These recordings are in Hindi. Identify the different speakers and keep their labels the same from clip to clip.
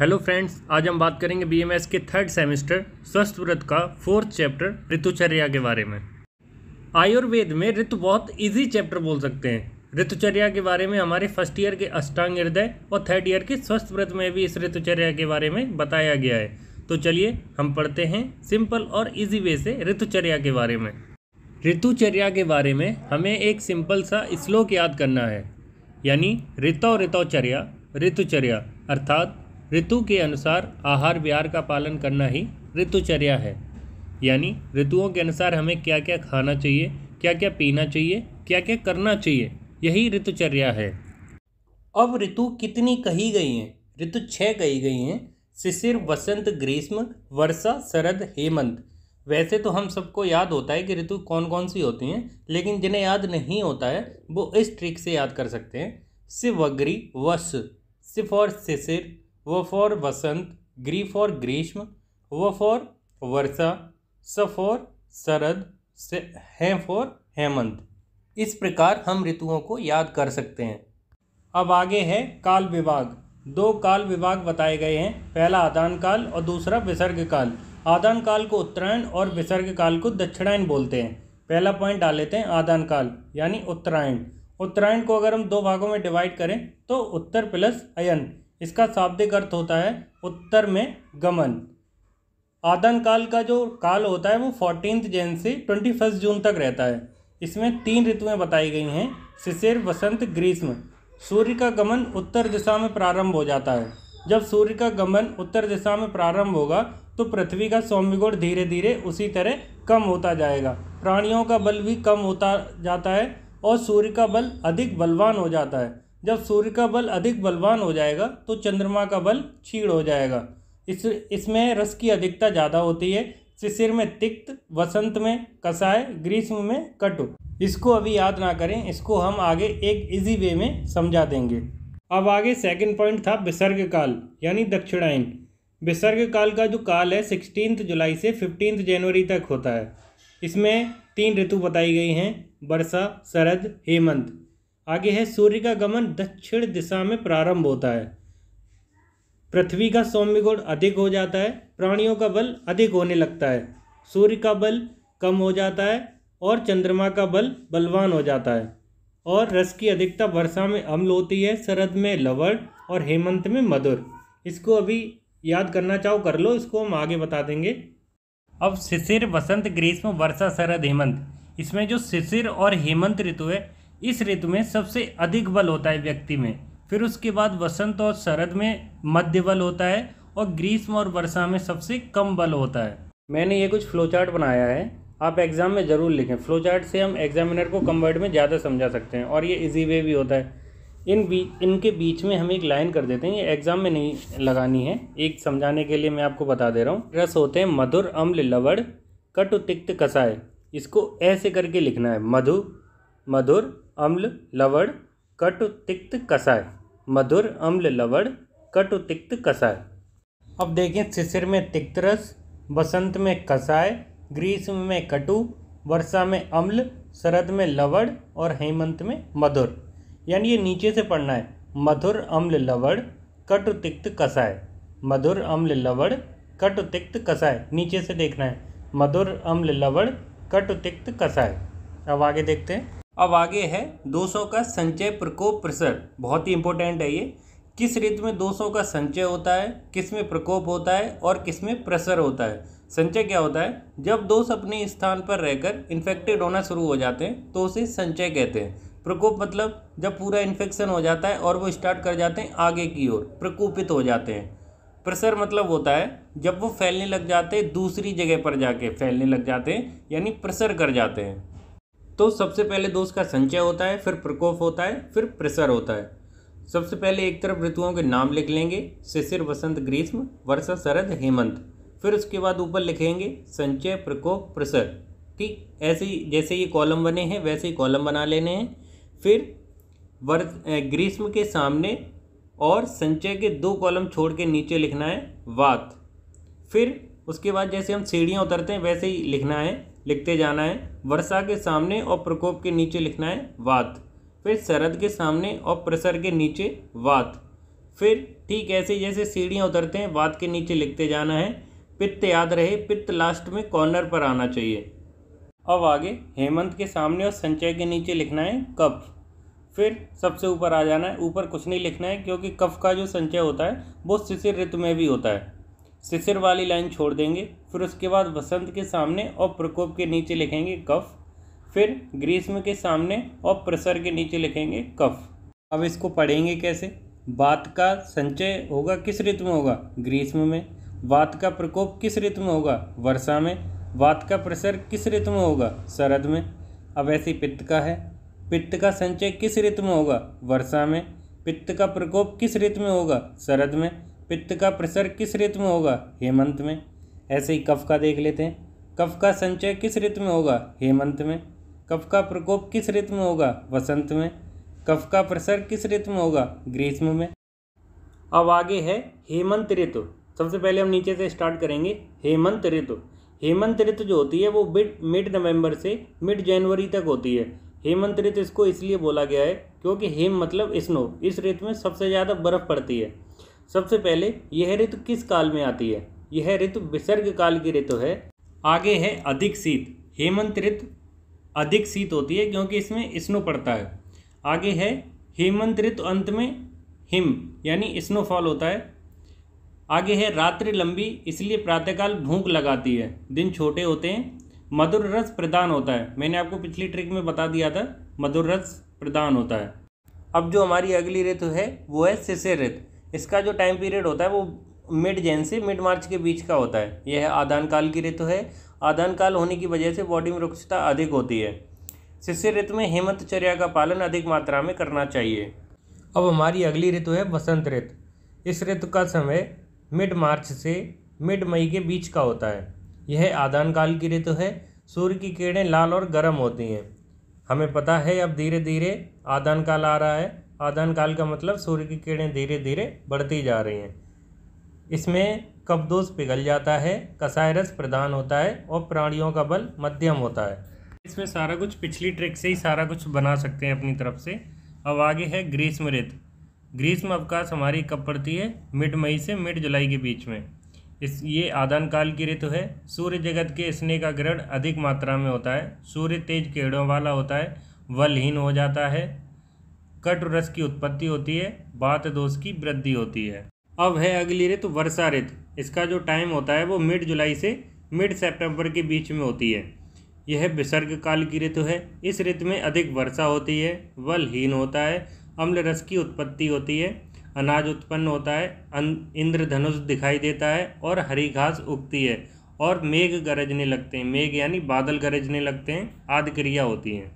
Speaker 1: हेलो फ्रेंड्स आज हम बात करेंगे बीएमएस के थर्ड सेमेस्टर स्वस्थ व्रत का फोर्थ चैप्टर ऋतुचर्या के बारे में आयुर्वेद में ऋतु बहुत इजी चैप्टर बोल सकते हैं ऋतुचर्या के बारे में हमारे फर्स्ट ईयर के अष्टांग हृदय और थर्ड ईयर के स्वस्थ व्रत में भी इस ऋतुचर्या के बारे में बताया गया है तो चलिए हम पढ़ते हैं सिंपल और ईजी वे से ऋतुचर्या के बारे में ऋतुचर्या के बारे में हमें एक सिंपल सा श्लोक याद करना है यानी ऋतौ ऋतौचर्या ऋतुचर्या अर्थात ऋतु के अनुसार आहार विहार का पालन करना ही ऋतुचर्या है यानी ऋतुओं के अनुसार हमें क्या क्या खाना चाहिए क्या क्या पीना चाहिए क्या क्या करना चाहिए यही ऋतुचर्या है अब ऋतु कितनी कही गई हैं ऋतु छः कही गई हैं शिशिर वसंत ग्रीष्म वर्षा शरद हेमंत वैसे तो हम सबको याद होता है कि ऋतु कौन कौन सी होती हैं लेकिन जिन्हें याद नहीं होता है वो इस ट्रिक से याद कर सकते हैं शिवग्री वश सिफ और शिशिर व फॉर वसंत ग्री फॉर ग्रीष्म व फॉर वर्षा स फॉर शरद से हैं फॉर हेमंत इस प्रकार हम ऋतुओं को याद कर सकते हैं अब आगे है काल विभाग दो काल विभाग बताए गए हैं पहला आदान काल और दूसरा विसर्ग काल आदान काल को उत्तरायण और विसर्ग काल को दक्षिणायन बोलते हैं पहला पॉइंट डाल लेते हैं आदान काल यानी उत्तरायण उत्तरायण को अगर हम दो भागों में डिवाइड करें तो उत्तर प्लस अयन इसका शाब्दिक अर्थ होता है उत्तर में गमन आदन काल का जो काल होता है वो फोर्टीन जैन से ट्वेंटी फर्स्ट जून तक रहता है इसमें तीन ऋतुएं बताई गई हैं शिशिर वसंत ग्रीष्म सूर्य का गमन उत्तर दिशा में प्रारंभ हो जाता है जब सूर्य का गमन उत्तर दिशा में प्रारंभ होगा तो पृथ्वी का सौम्यगुण धीरे धीरे उसी तरह कम होता जाएगा प्राणियों का बल भी कम होता जाता है और सूर्य का बल अधिक बलवान हो जाता है जब सूर्य का बल अधिक बलवान हो जाएगा तो चंद्रमा का बल छीड़ हो जाएगा इस इसमें रस की अधिकता ज़्यादा होती है शिशिर में तिक्त वसंत में कसाय ग्रीष्म में कटु इसको अभी याद ना करें इसको हम आगे एक इजी वे में समझा देंगे अब आगे सेकंड पॉइंट था विसर्ग काल यानी दक्षिणायन विसर्ग काल का जो काल है सिक्सटीन जुलाई से फिफ्टीन जनवरी तक होता है इसमें तीन ऋतु बताई गई हैं वर्षा शरद हेमंत आगे है सूर्य का गमन दक्षिण दिशा में प्रारंभ होता है पृथ्वी का सौम्य गुण अधिक हो जाता है प्राणियों का बल अधिक होने लगता है सूर्य का बल कम हो जाता है और चंद्रमा का बल बलवान हो जाता है और रस की अधिकता वर्षा में अम्ल होती है शरद में लवड़ और हेमंत में मधुर इसको अभी याद करना चाहो कर लो इसको हम आगे बता देंगे अब शिशिर वसंत ग्रीष्म वर्षा शरद हेमंत इसमें जो शिशिर और हेमंत ऋतु है इस ऋतु में सबसे अधिक बल होता है व्यक्ति में फिर उसके बाद वसंत और शरद में मध्य बल होता है और ग्रीष्म और वर्षा में सबसे कम बल होता है मैंने ये कुछ फ्लोचार्ट बनाया है आप एग्ज़ाम में ज़रूर लिखें फ्लोचार्ट से हम एग्जामिनर को कम वर्ड में ज़्यादा समझा सकते हैं और ये इजी वे भी होता है इन बी इनके बीच में हम एक लाइन कर देते हैं ये एग्ज़ाम में नहीं लगानी है एक समझाने के लिए मैं आपको बता दे रहा हूँ रस होते हैं मधुर अम्ल लवड़ कट तिक्त कसाय इसको ऐसे करके लिखना है मधु मधुर अम्ल लवण कटु तिक्त कसाय मधुर अम्ल लवण कटु तिक्त कसाय अब देखें शिशिर में तिक्त रस बसंत में कसाय ग्रीष्म में कटु वर्षा में अम्ल शरद में लवण और हेमंत में मधुर यानी ये नीचे से पढ़ना है मधुर अम्ल लवण कटु तिक्त कसाय मधुर अम्ल लवण कटु तिक्त कसाय नीचे से देखना है मधुर अम्ल लवण कटु तिक्त कसाय अब आगे देखते हैं अब आगे है 200 का संचय प्रकोप प्रसर बहुत ही इंपॉर्टेंट है ये किस ऋतु में 200 का संचय होता है किस में प्रकोप होता है और किस में प्रसर होता है संचय क्या होता है जब दोष अपने स्थान पर रहकर इन्फेक्टेड होना शुरू हो जाते हैं तो उसे संचय कहते हैं प्रकोप मतलब जब पूरा इन्फेक्शन हो जाता है और वो स्टार्ट कर जाते हैं आगे की ओर प्रकोपित हो जाते हैं प्रसर मतलब होता है जब वो फैलने लग जाते हैं दूसरी जगह पर जाके फैलने लग जाते हैं यानी प्रसर कर जाते हैं तो सबसे पहले दोष का संचय होता है फिर प्रकोप होता है फिर प्रेशर होता है सबसे पहले एक तरफ ऋतुओं के नाम लिख लेंगे शिशिर वसंत ग्रीष्म वर्षा शरद हेमंत फिर उसके बाद ऊपर लिखेंगे संचय प्रकोप प्रसर ठीक ऐसे ही जैसे ये कॉलम बने हैं वैसे ही कॉलम बना लेने हैं फिर वर्ष ग्रीष्म के सामने और संचय के दो कॉलम छोड़ के नीचे लिखना है वात फिर उसके बाद जैसे हम सीढ़ियाँ उतरते हैं वैसे ही लिखना है लिखते जाना है वर्षा के सामने और प्रकोप के नीचे लिखना है वात फिर शरद के सामने और प्रसर के नीचे वात फिर ठीक ऐसे जैसे सीढ़ियाँ उतरते हैं वात के नीचे लिखते जाना है पित्त याद रहे पित्त लास्ट में कॉर्नर पर आना चाहिए अब आगे हेमंत के सामने और संचय के नीचे लिखना है कफ फिर सबसे ऊपर आ जाना है ऊपर कुछ नहीं लिखना है क्योंकि कफ का जो संचय होता है वो शिशिर ऋतु में भी होता है सिसिर वाली लाइन छोड़ देंगे फिर उसके बाद वसंत के सामने और प्रकोप के नीचे लिखेंगे कफ फिर ग्रीष्म के सामने और प्रसर के नीचे लिखेंगे कफ अब इसको पढ़ेंगे कैसे बात का संचय होगा किस ऋतु में होगा ग्रीष्म में बात का प्रकोप किस ऋतु में होगा वर्षा में बात का प्रसर किस ऋतु में होगा शरद में अब ऐसी पित्त का है पित्त का संचय किस ऋतु में होगा वर्षा में पित्त का प्रकोप किस ऋतु में होगा शरद में पित्त का प्रसर किस ऋतु में होगा हेमंत में ऐसे ही कफ का देख लेते हैं कफ का संचय किस ऋतु में होगा हेमंत में कफ का प्रकोप किस ऋतु में होगा वसंत में कफ का प्रसर किस ऋतु में होगा ग्रीष्म में अब आगे है हेमंत ऋतु सबसे पहले हम नीचे से स्टार्ट करेंगे हेमंत ऋतु हेमंत ऋतु जो होती है वो मिड नवंबर से मिड जनवरी तक होती है हेमंत ऋतु इसको इसलिए बोला गया है क्योंकि हेम मतलब स्नो इस ऋतु में सबसे ज़्यादा बर्फ़ पड़ती है सबसे पहले यह ऋतु किस काल में आती है यह ऋतु विसर्ग काल की ऋतु है आगे है अधिक शीत हेमंत ऋतु अधिक शीत होती है क्योंकि इसमें स्नो पड़ता है आगे है हेमंत ऋतु अंत में हिम यानी स्नोफॉल होता है आगे है रात्रि लंबी इसलिए प्रातःकाल भूख लगाती है दिन छोटे होते हैं मधुर रस प्रदान होता है मैंने आपको पिछली ट्रिक में बता दिया था मधुर रस प्रदान होता है अब जो हमारी अगली ऋतु है वो है शिशिर ऋतु इसका जो टाइम पीरियड होता है वो मिड जैन से मिड मार्च के बीच का होता है यह आदान काल की ऋतु है आदान काल होने की वजह से बॉडी में रुक्षता अधिक होती है शिष्य ऋतु में हेमंतचर्या का पालन अधिक मात्रा में करना चाहिए अब हमारी अगली ऋतु है बसंत ऋतु इस ऋतु का समय मिड मार्च से मिड मई के बीच का होता है यह आदान काल की ऋतु है सूर्य की किरणें लाल और गर्म होती हैं हमें पता है अब धीरे धीरे आदान काल आ रहा है आदान काल का मतलब सूर्य की किरणें धीरे धीरे बढ़ती जा रही हैं इसमें कब दोष पिघल जाता है कसायरस प्रदान होता है और प्राणियों का बल मध्यम होता है इसमें सारा कुछ पिछली ट्रिक से ही सारा कुछ बना सकते हैं अपनी तरफ से अब आगे है ग्रीष्म ऋतु ग्रीष्म अवकाश हमारी कब पड़ती है मिड मई से मिड जुलाई के बीच में इस ये आदान काल की ऋतु है सूर्य जगत के स्ने का ग्रहण अधिक मात्रा में होता है सूर्य तेज किरणों वाला होता है वलहीन हो जाता है कट रस की उत्पत्ति होती है बात दोष की वृद्धि होती है अब है अगली ऋतु वर्षा ऋतु इसका जो टाइम होता है वो मिड जुलाई से मिड सेप्टेम्बर के बीच में होती है यह विसर्ग काल की ऋतु है इस ऋतु में अधिक वर्षा होती है वलहीन होता है अम्ल रस की उत्पत्ति होती है अनाज उत्पन्न होता है इंद्रधनुष दिखाई देता है और हरी घास उगती है और मेघ गरजने लगते हैं मेघ यानी बादल गरजने लगते हैं आदि क्रिया होती हैं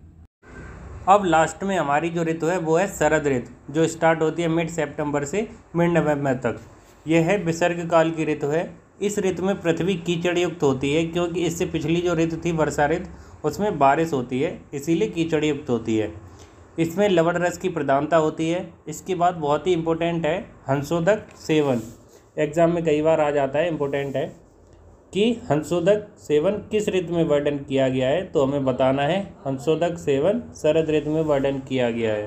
Speaker 1: अब लास्ट में हमारी जो ऋतु है वो है शरद ऋतु जो स्टार्ट होती है मिड सेप्टेम्बर से मिड नवम्बर तक यह है विसर्ग काल की ऋतु है इस ऋतु में पृथ्वी कीचड़युक्त होती है क्योंकि इससे पिछली जो ऋतु थी वर्षा ऋतु उसमें बारिश होती है इसीलिए कीचड़युक्त होती है इसमें लवण रस की प्रधानता होती है इसके बाद बहुत ही इम्पोर्टेंट है हंसोदक सेवन एग्ज़ाम में कई बार आ जाता है इम्पोर्टेंट है कि हंसोदक सेवन किस ऋतु में वर्णन किया गया है तो हमें बताना है हंसोदक सेवन शरद ऋतु में वर्णन किया गया है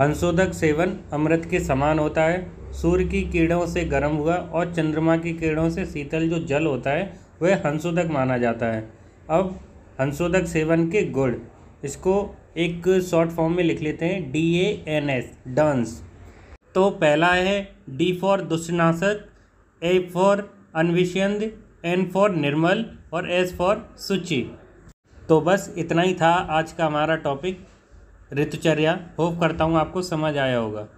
Speaker 1: हंसोदक सेवन अमृत के समान होता है सूर्य की कीड़ों से गर्म हुआ और चंद्रमा की कीड़ों से शीतल जो जल होता है वह हंसोदक माना जाता है अब हंसोदक सेवन के गुण इसको एक शॉर्ट फॉर्म में लिख लेते हैं D A N S dance तो पहला है डी फॉर दुष्टनाशक ए फॉर अनविषयंद एन फॉर निर्मल और एस फॉर सूची तो बस इतना ही था आज का हमारा टॉपिक ऋतुचर्या होप करता हूँ आपको समझ आया होगा